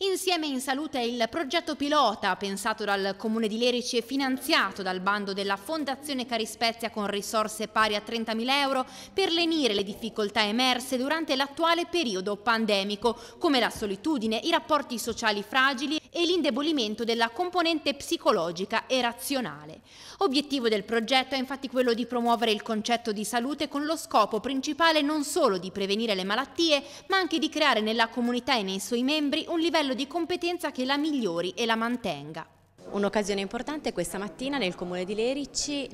Insieme in Salute è il progetto pilota pensato dal Comune di Lerici e finanziato dal bando della Fondazione Carispezia con risorse pari a 30.000 euro per lenire le difficoltà emerse durante l'attuale periodo pandemico come la solitudine, i rapporti sociali fragili e l'indebolimento della componente psicologica e razionale. Obiettivo del progetto è infatti quello di promuovere il concetto di salute con lo scopo principale non solo di prevenire le malattie, ma anche di creare nella comunità e nei suoi membri un livello di competenza che la migliori e la mantenga. Un'occasione importante questa mattina nel comune di Lerici eh,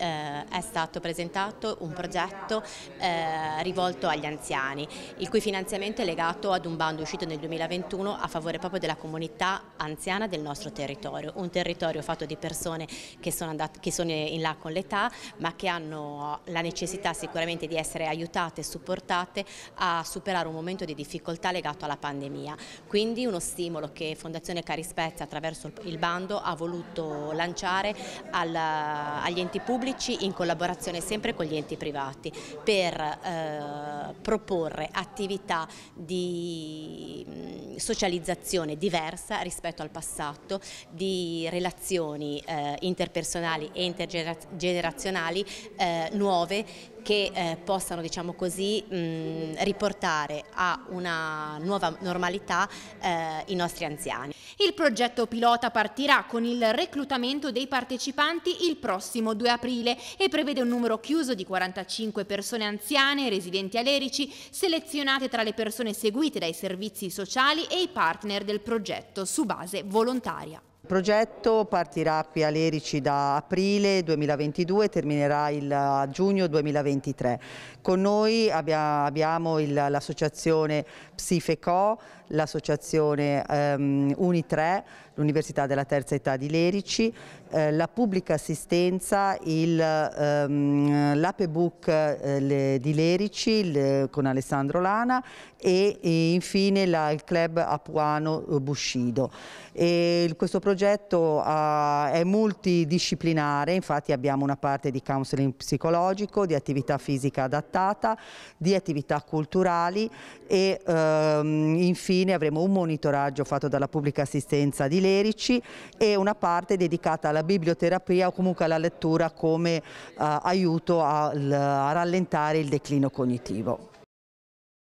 è stato presentato un progetto eh, rivolto agli anziani, il cui finanziamento è legato ad un bando uscito nel 2021 a favore proprio della comunità anziana del nostro territorio, un territorio fatto di persone che sono, andate, che sono in là con l'età ma che hanno la necessità sicuramente di essere aiutate e supportate a superare un momento di difficoltà legato alla pandemia. Quindi uno stimolo che Fondazione Carispezza attraverso il bando ha voluto voluto lanciare alla, agli enti pubblici in collaborazione sempre con gli enti privati per eh, proporre attività di mm, socializzazione diversa rispetto al passato, di relazioni eh, interpersonali e intergenerazionali eh, nuove che eh, possano diciamo così, mh, mm, riportare a una nuova normalità eh, i nostri anziani. Il progetto pilota partirà con il reclutamento dei partecipanti il prossimo 2 aprile e prevede un numero chiuso di 45 persone anziane residenti a Lerici selezionate tra le persone seguite dai servizi sociali e i partner del progetto su base volontaria. Il progetto partirà qui a Lerici da aprile 2022 e terminerà il giugno 2023. Con noi abbiamo l'associazione Psifeco, l'associazione ehm, Uni3, l'Università della Terza Età di Lerici, eh, la pubblica assistenza, ehm, l'APEBOOK eh, di Lerici con Alessandro Lana e infine il club Apuano Bushido. E questo progetto progetto uh, è multidisciplinare, infatti abbiamo una parte di counseling psicologico, di attività fisica adattata, di attività culturali e um, infine avremo un monitoraggio fatto dalla pubblica assistenza di Lerici e una parte dedicata alla biblioterapia o comunque alla lettura come uh, aiuto a, a rallentare il declino cognitivo.